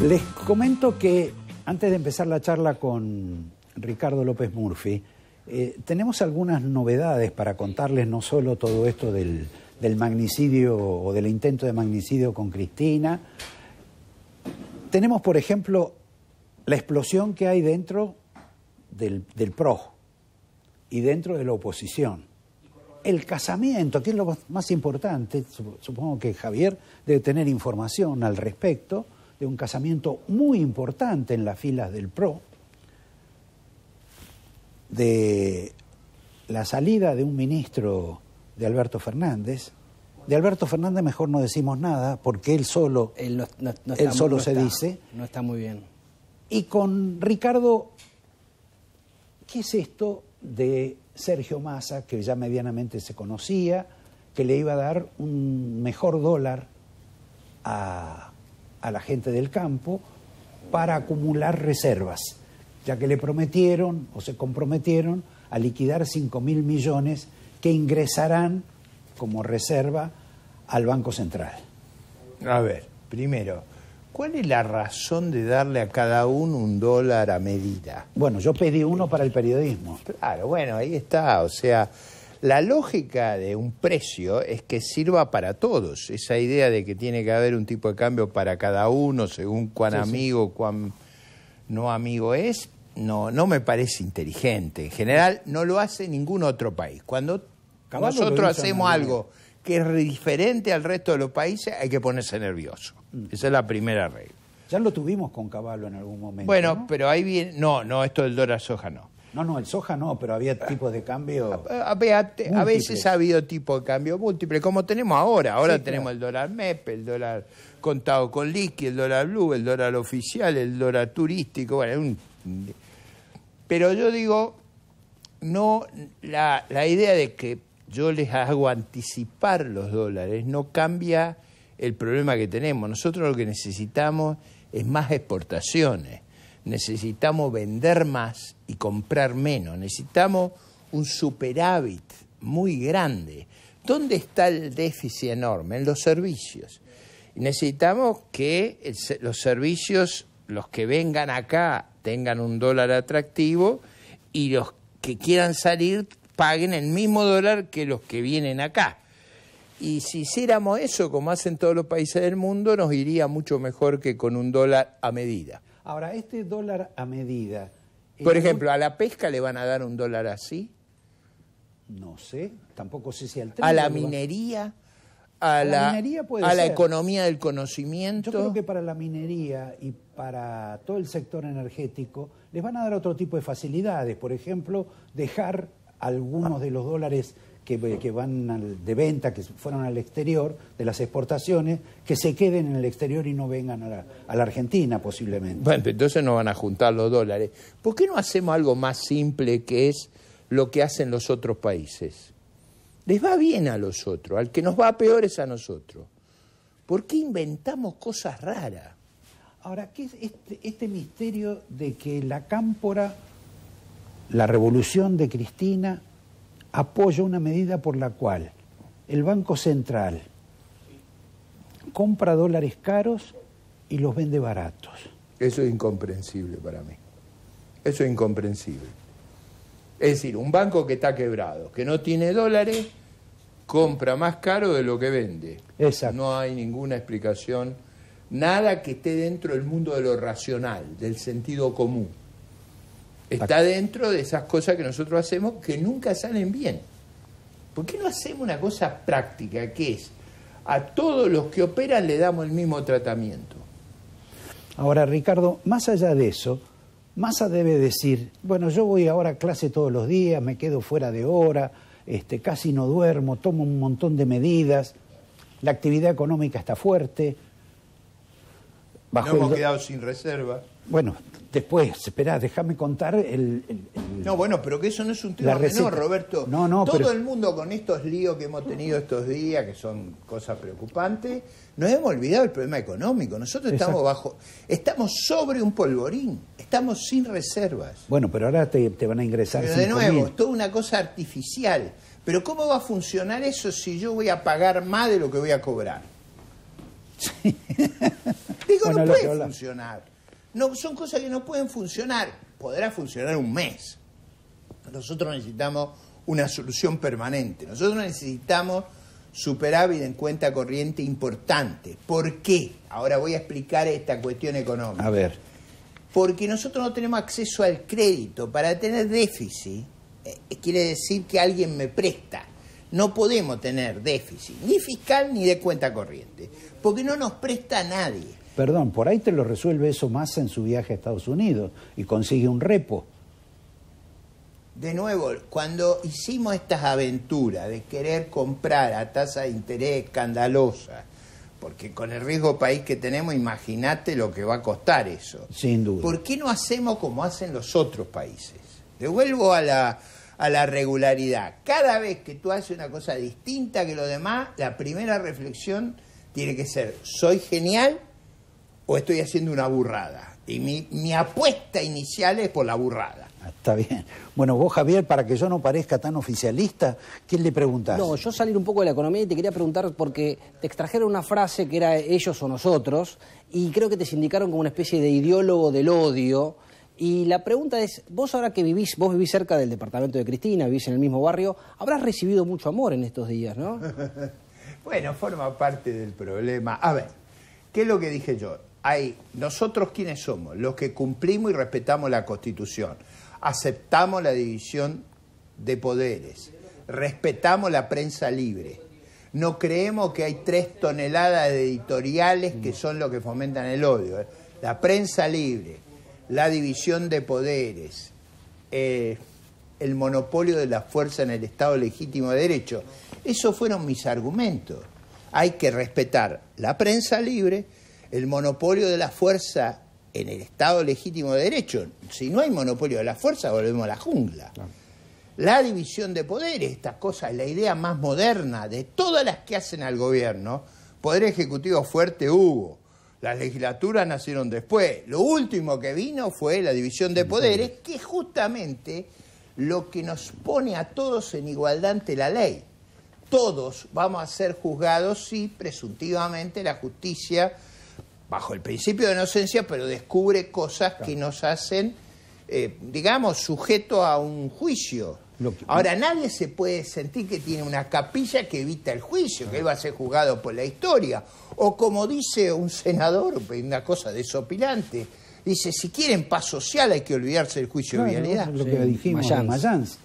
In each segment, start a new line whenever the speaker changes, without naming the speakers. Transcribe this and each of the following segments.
Les comento que antes de empezar la charla con Ricardo López Murphy, eh, tenemos algunas novedades para contarles no solo todo esto del, magnicidio o del intento de magnicidio con Cristina, tenemos por ejemplo la explosión que hay dentro del, del PRO y dentro de la oposición. El casamiento, que es lo más importante, supongo que Javier debe tener información al respecto de un casamiento muy importante en las filas del PRO, de la salida de un ministro de Alberto Fernández. De Alberto Fernández mejor no decimos nada porque él solo, él, solo se dice. No está muy bien. Y con Ricardo, ¿qué es esto de Sergio Massa, que ya medianamente se conocía, que le iba a dar un mejor dólar a a la gente del campo para acumular reservas, ya que le prometieron o se comprometieron a liquidar cinco mil millones que ingresarán como reserva al Banco Central.
A ver, primero, ¿cuál es la razón de darle a cada uno un dólar a medida? Bueno, yo pedí uno para el periodismo. Claro, bueno, ahí está, o sea, la lógica de un precio es que sirva para todos. Esa idea de que tiene que haber un tipo de cambio para cada uno, según cuán amigo, o cuán no amigo es, no, no me parece inteligente. En general, no lo hace ningún otro país. Cuando
nosotros hacemos algo
que es diferente al resto de los países, hay que ponerse nervioso. Mm. Esa es la primera regla.
Ya lo tuvimos con Caballo en algún momento. Bueno,
pero ahí viene. No, no, esto del Dora soja no.
No, no, el soja no, pero había tipos de cambio. A,
veces ha habido tipos de cambio múltiples, como tenemos ahora. Ahora tenemos el dólar MEP, el dólar contado con liqui, el dólar blue, el dólar oficial, el dólar turístico. Pero yo digo, no la, la idea de que yo les hago anticipar los dólares no cambia el problema que tenemos. Nosotros lo que necesitamos es más exportaciones necesitamos vender más y comprar menos, necesitamos un superávit muy grande. ¿Dónde está el déficit enorme? En los servicios. Necesitamos que los servicios, los que vengan acá, tengan un dólar atractivo y los que quieran salir paguen el mismo dólar que los que vienen acá. Y si hiciéramos eso, como hacen todos los países del mundo, nos iría mucho mejor que con un dólar a medida.
Ahora, este dólar
a medida... Por ejemplo, ¿a la pesca le van a dar un dólar así? No sé,
tampoco sé si al ¿A la minería? ¿A la, minería a la economía del conocimiento? Yo creo que para la minería y para todo el sector energético les van a dar otro tipo de facilidades. Por ejemplo, dejar algunos de los dólares eh, que, van de venta, que fueron al exterior, de las exportaciones, que se queden en el exterior y no vengan a la, Argentina posiblemente.
Bueno, entonces no van a juntar los dólares. ¿Por qué no hacemos algo más simple que es lo que hacen los otros países? Les va bien a los otros, al que nos va peor es a nosotros. ¿Por qué
inventamos cosas raras? Ahora, ¿qué es este, este misterio de que la cámpora, la revolución de Cristina apoya una medida por la cual el Banco Central compra dólares caros y los vende baratos.
Eso es incomprensible para mí. Eso es incomprensible. Es decir, un banco que está quebrado, que no tiene dólares, compra más caro de lo que vende. No hay ninguna explicación, nada que esté dentro del mundo de lo racional, del sentido común. Está dentro de esas cosas que nosotros hacemos que nunca salen bien. ¿Por qué no hacemos una cosa práctica que es a todos los que operan le damos el mismo tratamiento?
Ahora, Ricardo, más allá de eso, Massa debe decir, bueno, yo voy ahora a clase todos los días, me quedo fuera de hora, este, casi no duermo, tomo un montón de medidas, la actividad económica está fuerte. no hemos quedado
sin reservas.
Bueno, después, espera, déjame contar el,
No, bueno, pero que eso no es un tema No, Roberto. No, no, Todo el mundo con estos líos que hemos tenido estos días, que son cosas preocupantes, nos hemos olvidado el problema económico. Nosotros estamos bajo... Estamos sobre un polvorín, estamos sin reservas.
Bueno, pero ahora te, van a ingresar... Pero de nuevo, es
toda una cosa artificial. Pero ¿cómo va a funcionar eso si yo voy a pagar más de lo que voy a cobrar? Sí. Digo, no puede funcionar. No, son cosas que no pueden funcionar. Podrá funcionar un mes. Nosotros necesitamos una solución permanente. Nosotros necesitamos superávit en cuenta corriente importante. ¿Por qué? Ahora voy a explicar esta cuestión económica. A ver. Porque nosotros no tenemos acceso al crédito. Para tener déficit, eh, eh, quiere decir que alguien me presta. No podemos tener déficit, ni fiscal ni de cuenta corriente,
porque no nos presta nadie. Perdón, por ahí te lo resuelve eso más en su viaje a Estados Unidos y consigue un repo. De nuevo,
cuando hicimos estas aventuras de querer comprar a tasa de interés escandalosa, porque con el riesgo país que tenemos, imagínate lo que va a costar eso.
Sin duda. ¿Por
qué no hacemos como hacen los otros países? Devuelvo a la, a la regularidad. Cada vez que tú haces una cosa distinta que lo demás, la primera reflexión tiene que ser, soy genial o estoy haciendo una burrada. Y mi, apuesta inicial
es por la burrada. Ah, está bien. Bueno, vos, Javier, para que yo no parezca tan oficialista, ¿quién le preguntás? No, yo salir un poco de la economía y te quería preguntar porque te extrajeron una frase que era ellos o nosotros y creo que te sindicaron como una especie de ideólogo del odio. Y la pregunta es, vos ahora que vivís, vos vivís cerca del departamento de Cristina, vivís en el mismo barrio, habrás recibido mucho amor en estos días, ¿no?
bueno, forma parte del problema. A ver, ¿qué es lo que dije yo? nosotros quienes somos, los que cumplimos y respetamos la Constitución, aceptamos la división de poderes, respetamos la prensa libre. No creemos que hay tres toneladas de editoriales que son lo que fomentan el odio. ¿eh? La prensa libre, la división de poderes, eh, el monopolio de la fuerza en el Estado legítimo de derecho. Esos fueron mis argumentos. Hay que respetar la prensa libre, el monopolio de la fuerza en el Estado legítimo de derecho. Si no hay monopolio de la fuerza, volvemos a la jungla. Ah. La división de poderes, esta cosa es la idea más moderna de todas las que hacen al gobierno. Poder ejecutivo fuerte hubo, las legislaturas nacieron después. Lo último que vino fue la división de poderes, que es justamente lo que nos pone a todos en igualdad ante la ley. Todos vamos a ser juzgados si presuntivamente la justicia bajo el principio de inocencia, pero descubre cosas que nos hacen, eh, digamos, sujeto a un juicio. Ahora, nadie se puede sentir que tiene una capilla que evita el juicio, que él va a ser juzgado por la historia. O como dice un senador, una cosa desopilante, dice, si quieren paz social hay que olvidarse del juicio de vialidad. Lo que dijimos, Mayans.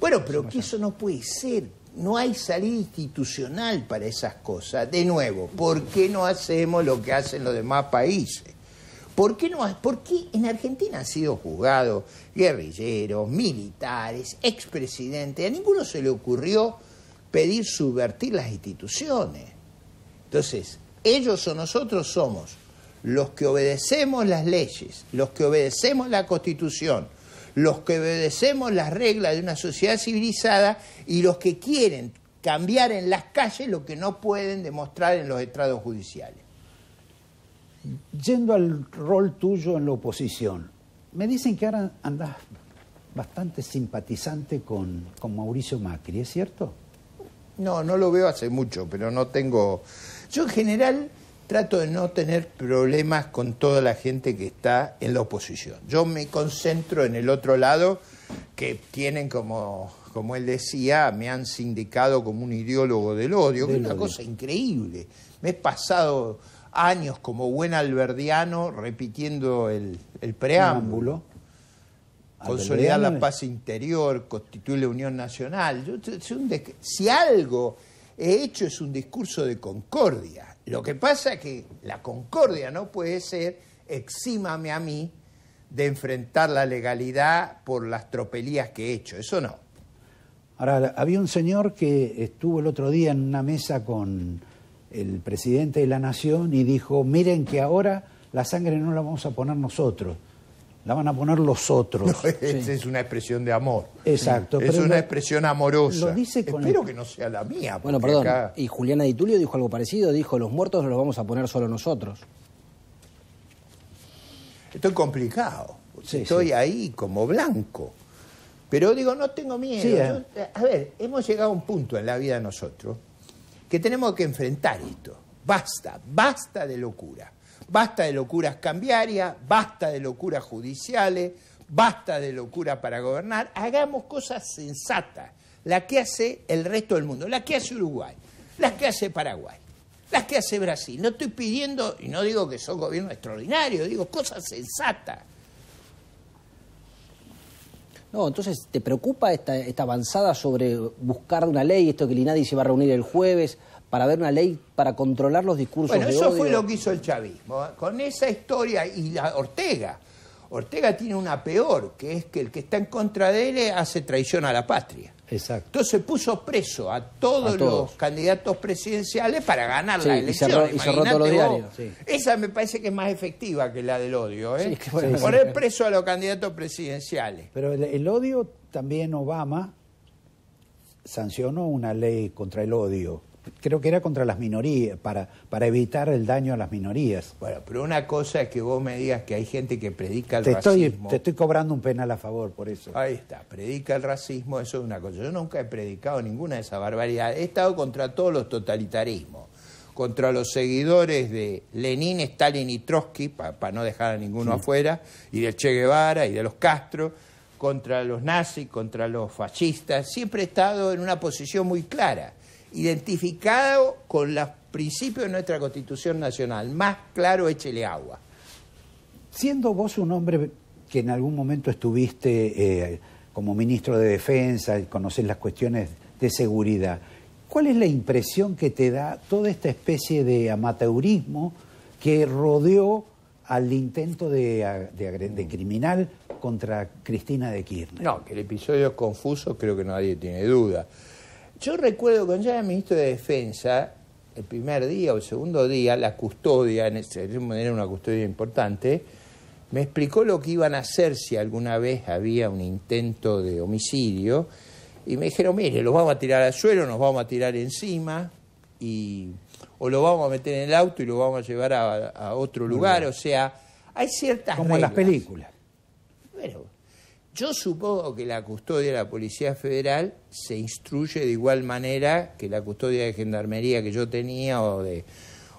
Bueno, pero que eso no puede ser no hay salida institucional para esas cosas. De nuevo, ¿por qué no hacemos lo que hacen los demás países? ¿Por qué, no, ¿Por en Argentina han sido juzgados guerrilleros, militares, expresidentes? A ninguno se le ocurrió pedir subvertir las instituciones. Entonces, ellos o nosotros somos los que obedecemos las leyes, los que obedecemos la Constitución, los que obedecemos las reglas de una sociedad civilizada y los que quieren cambiar en las calles lo que no pueden demostrar en los estrados judiciales.
Yendo al rol tuyo en la oposición, me dicen que ahora andás bastante simpatizante con, con Mauricio Macri, ¿es cierto? No, no lo veo hace mucho, pero no tengo... Yo en general trato de
no tener problemas con toda la gente que está en la oposición. Yo me concentro en el otro lado, que tienen como, como él decía, me han sindicado como un ideólogo del odio, que es una cosa increíble. Me he pasado años como buen alberdiano repitiendo el, preámbulo. Consolidar la paz interior, constituir la unión nacional. Yo, si algo he hecho es un discurso de concordia lo que pasa es que la concordia no puede ser exímame a mí de enfrentar la legalidad por las tropelías que he hecho, eso no.
Ahora, había un señor que estuvo el otro día en una mesa con el presidente de la Nación y dijo, miren que ahora la sangre no la vamos a poner nosotros, la van a poner los otros. Esa
es, una expresión de amor. Exacto. Es una expresión amorosa. dice Espero que no sea la mía. Bueno, perdón.
Y Juliana Di Tulio dijo algo parecido, dijo, los muertos los vamos a poner solo nosotros. Estoy complicado. Estoy ahí
como blanco. Pero digo, no tengo miedo. Eh. a ver, hemos llegado a un punto en la vida de nosotros que tenemos que enfrentar esto. Basta, basta de locura. Basta de locuras cambiarias, basta de locuras judiciales, basta de locura para gobernar, hagamos cosas sensatas, la que hace el resto del mundo, la que hace Uruguay, las que hace Paraguay, las que hace Brasil. No estoy pidiendo, y no digo que son gobiernos extraordinarios, digo cosas sensatas.
No, entonces, ¿te preocupa esta, avanzada sobre buscar una ley, esto que el se va a reunir el jueves? para ver una ley para controlar los discursos bueno, eso fue lo que
hizo el chavismo, ¿eh? con esa historia y la Ortega. Ortega tiene una peor, que es que el que está en contra de él hace traición a la patria. Exacto. Entonces puso preso a todos, los candidatos presidenciales para ganar la elección. Y Esa me parece que es más efectiva que la del odio. ¿eh? Poner preso a los candidatos presidenciales.
Pero el odio, también Obama sancionó una ley contra el odio creo que era contra las minorías, para, evitar el daño a las minorías. Bueno,
pero una cosa es que vos me digas que hay gente que predica el te racismo. te
estoy cobrando un penal a favor por eso. Ahí
está, predica el racismo, eso es una cosa. Yo nunca he predicado ninguna de esas barbaridades. He estado contra todos los totalitarismos, contra los seguidores de Lenin, Stalin y Trotsky, para no dejar a ninguno afuera, y de Che Guevara y de los Castro contra los nazis, contra los fascistas, siempre he estado en una posición muy clara identificado con los principios de nuestra Constitución Nacional. Más claro, échele agua.
Siendo vos un hombre que en algún momento estuviste eh, como ministro de Defensa, y conocés las cuestiones de seguridad, ¿cuál es la impresión que te da toda esta especie de amateurismo que rodeó al intento de, de criminal contra Cristina de Kirchner?
No, que el episodio es confuso, creo que nadie tiene duda. Yo recuerdo cuando ya era ministro de Defensa, el primer día o el segundo día, la custodia, en ese, era una custodia importante, me explicó lo que iban a hacer si alguna vez había un intento de homicidio. Y me dijeron, mire, lo vamos a tirar al suelo, nos vamos a tirar encima, y, o lo vamos a meter en el auto y lo vamos a llevar a, otro lugar. O sea, hay ciertas
Como en las películas.
Bueno, yo supongo que la custodia de la Policía Federal se instruye de igual manera que la custodia de Gendarmería que yo tenía o de,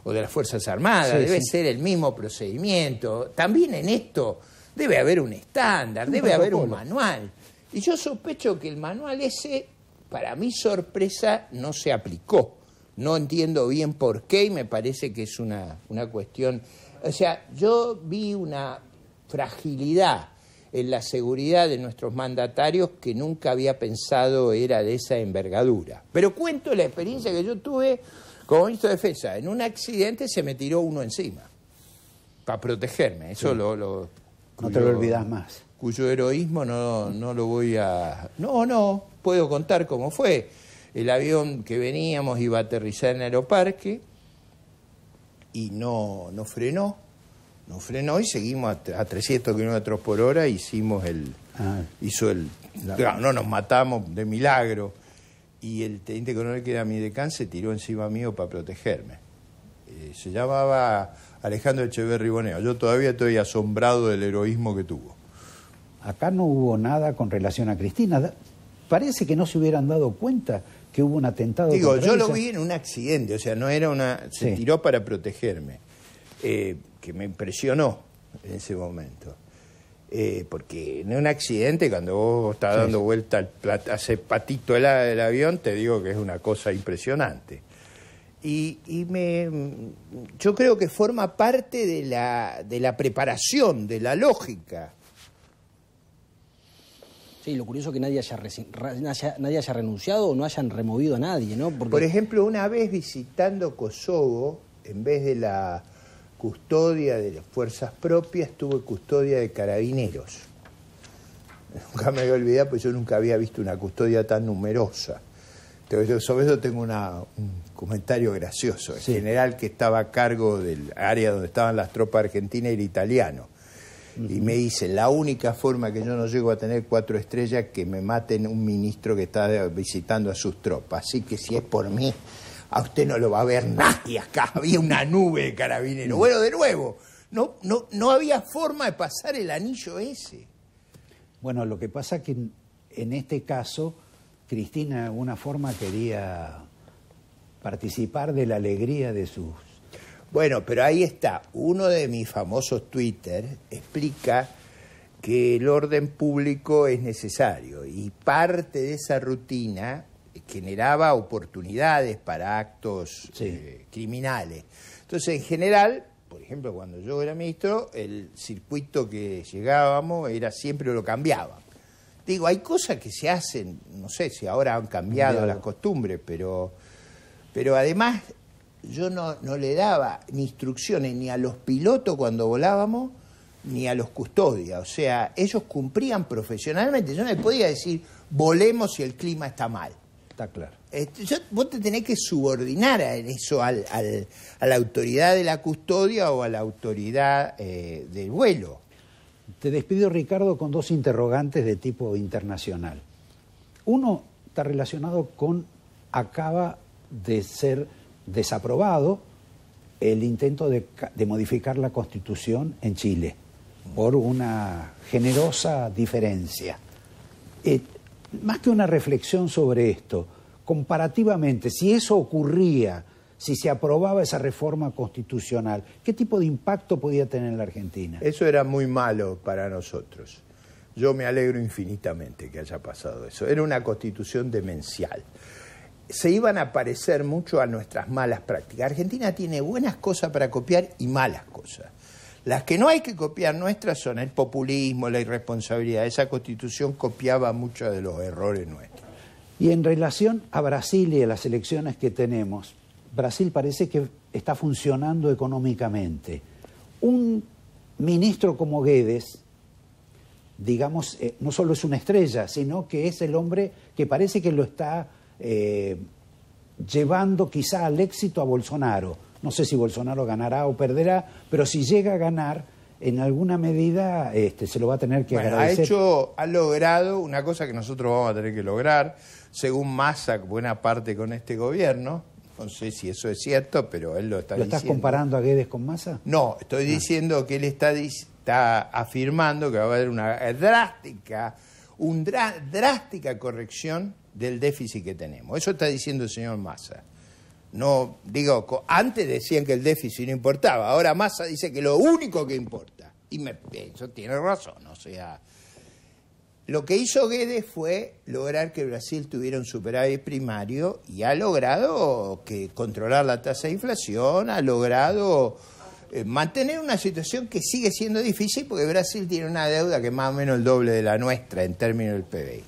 o de las Fuerzas Armadas. debe ser el mismo procedimiento. También en esto debe haber un estándar, debe haber un manual. Y yo sospecho que el manual ese, para mi sorpresa, no se aplicó. No entiendo bien por qué y me parece que es una cuestión... O sea, yo vi una fragilidad en la seguridad de nuestros mandatarios que nunca había pensado era de esa envergadura. Pero cuento la experiencia que yo tuve como ministro de Defensa. En un accidente se me tiró uno encima para protegerme. Eso lo, no te lo olvidas más. Cuyo heroísmo no, no lo voy a... No, no, puedo contar cómo fue. El avión que veníamos iba a aterrizar en el aeroparque y no, no frenó nos frenó y seguimos a, 300 kilómetros por hora. Hicimos el. Ah. Hizo el. no nos matamos de milagro. Y el teniente coronel que era mi decán se tiró encima mío para protegerme. Eh, se llamaba Alejandro Echeverri Boneo. Yo todavía estoy asombrado del heroísmo que tuvo.
Acá no hubo nada con relación a Cristina. Parece que no se hubieran dado cuenta que hubo un atentado. Digo, yo lo vi en
un accidente, o sea, no era una... Se tiró para protegerme. Eh, que me impresionó en ese momento. Eh, porque en un accidente, cuando vos estás dando vuelta al plata, hace patito el, del avión, te digo que es una cosa impresionante. Y, me, yo creo que forma parte de la, de la preparación, de la lógica.
Sí, lo curioso es que nadie haya, nadie haya renunciado o no hayan removido a nadie, ¿no? Por
ejemplo, una vez visitando Kosovo, en vez de la custodia de las fuerzas propias, tuve custodia de carabineros. Nunca me había a pues yo nunca había visto una custodia tan numerosa. sobre eso tengo un comentario gracioso. El general que estaba a cargo del área donde estaban las tropas argentinas era italiano. Y me dice, la única forma que yo no llego a tener cuatro estrellas que me maten un ministro que está visitando a sus tropas. Así que si es por mí, a usted no lo va a ver nadie acá, había una nube de carabineros. Bueno, de
nuevo, no, no, no había forma de pasar el anillo ese. Bueno, lo que pasa que en este caso, Cristina de alguna forma quería participar de la alegría de sus... Bueno, pero ahí está.
Uno de mis famosos Twitter explica que el orden público es necesario y parte de esa rutina generaba oportunidades para actos eh, criminales. Entonces, en general, por ejemplo, cuando yo era ministro, el circuito que llegábamos era siempre lo cambiaba. Digo, hay cosas que se hacen, no sé si ahora han cambiado las costumbres, pero, pero además yo no, le daba ni instrucciones ni a los pilotos cuando volábamos, ni a los custodias. O sea, ellos cumplían profesionalmente. Yo no les podía decir, volemos si el clima está mal. Está claro. Eh, vos te tenés que subordinar en eso, a la autoridad de la custodia
o a la autoridad eh, del vuelo. Te despido, Ricardo, con dos interrogantes de tipo internacional. Uno está relacionado con, acaba de ser desaprobado el intento de, modificar la constitución en Chile por una generosa diferencia. Eh, más que una reflexión sobre esto, comparativamente, si eso ocurría, si se aprobaba esa reforma constitucional, ¿qué tipo de impacto podía tener en la Argentina?
Eso era muy malo para nosotros. Yo me alegro infinitamente que haya pasado eso. Era una constitución demencial. Se iban a parecer mucho a nuestras malas prácticas. Argentina tiene buenas cosas para copiar y malas cosas. Las que no hay que copiar nuestras son el populismo, la irresponsabilidad. Esa
constitución copiaba muchos de los errores nuestros. Y en relación a Brasil y a las elecciones que tenemos, Brasil parece que está funcionando económicamente. Un ministro como Guedes, digamos, eh, no solo es una estrella, sino que es el hombre que parece que lo está eh, llevando quizá al éxito a Bolsonaro no sé si Bolsonaro ganará o perderá, pero si llega a ganar, en alguna medida este, se lo va a tener que bueno, agradecer. Ha hecho,
ha logrado una cosa que nosotros vamos a tener que lograr, según Massa, buena parte con este gobierno. No sé si eso es cierto, pero él lo está diciendo. ¿Lo estás comparando
a Guedes con Massa? No,
estoy ah. diciendo que él está, está afirmando que va a haber una drástica, una drástica corrección del déficit que tenemos. Eso está diciendo el señor Massa. No, digo, antes decían que el déficit no importaba, ahora Massa dice que lo único que importa. Y me pienso, tiene razón, o sea, lo que hizo Guedes fue lograr que Brasil tuviera un superávit primario y ha logrado que controlar la tasa de inflación, ha logrado eh, mantener una situación que sigue siendo difícil porque Brasil tiene una deuda que es más o menos el doble de la nuestra en términos del PBI.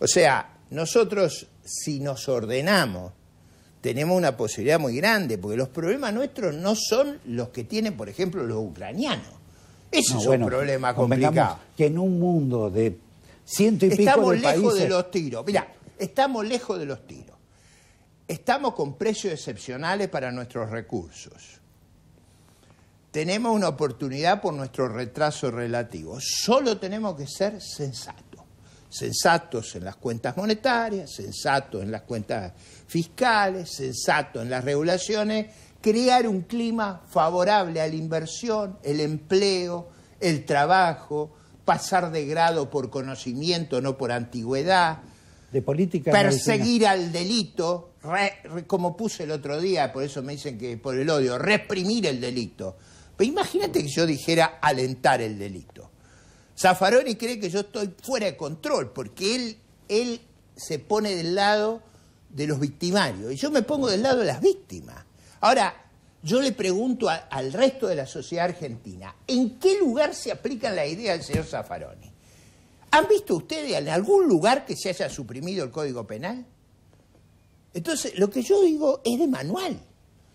O sea, nosotros si nos ordenamos tenemos una posibilidad muy grande, porque los problemas nuestros no son los que tienen, por ejemplo, los ucranianos. Ese es un problema complicado.
Que en un mundo de ciento y pico de Estamos lejos de los
tiros. Mirá, estamos lejos de los tiros. Estamos con precios excepcionales para nuestros recursos. Tenemos una oportunidad por nuestro retraso relativo. Solo tenemos que ser sensatos sensatos en las cuentas monetarias, sensatos en las cuentas fiscales, sensatos en las regulaciones, crear un clima favorable a la inversión, el empleo, el trabajo, pasar de grado por conocimiento, no por antigüedad, de política perseguir al delito, como puse el otro día, por eso me dicen que por el odio, reprimir el delito. Pero imagínate que yo dijera alentar el delito. Zaffaroni cree que yo estoy fuera de control porque él, él se pone del lado de los victimarios y yo me pongo del lado de las víctimas. Ahora, yo le pregunto al resto de la sociedad argentina, ¿en qué lugar se aplica la idea del señor Zaffaroni? ¿Han visto ustedes en algún lugar que se haya suprimido el Código Penal? Entonces, lo que yo digo es de manual.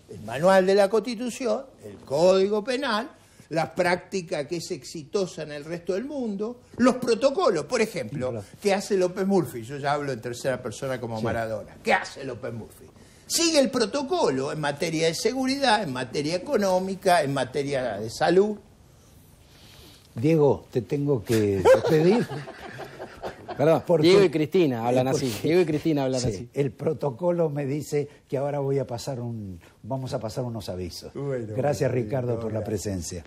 El manual de la Constitución, el Código Penal, la práctica que es exitosa en el resto del mundo, los protocolos, por ejemplo, ¿qué hace López Murphy, yo ya hablo en tercera persona como Maradona, ¿qué hace López Murphy? Sigue el protocolo en materia de seguridad, en materia económica, en materia de salud.
Diego, te tengo que despedir. Diego y Cristina hablan así. Diego y Cristina hablan así. El protocolo me dice que ahora voy a pasar un, vamos a pasar unos avisos. gracias Ricardo por la presencia.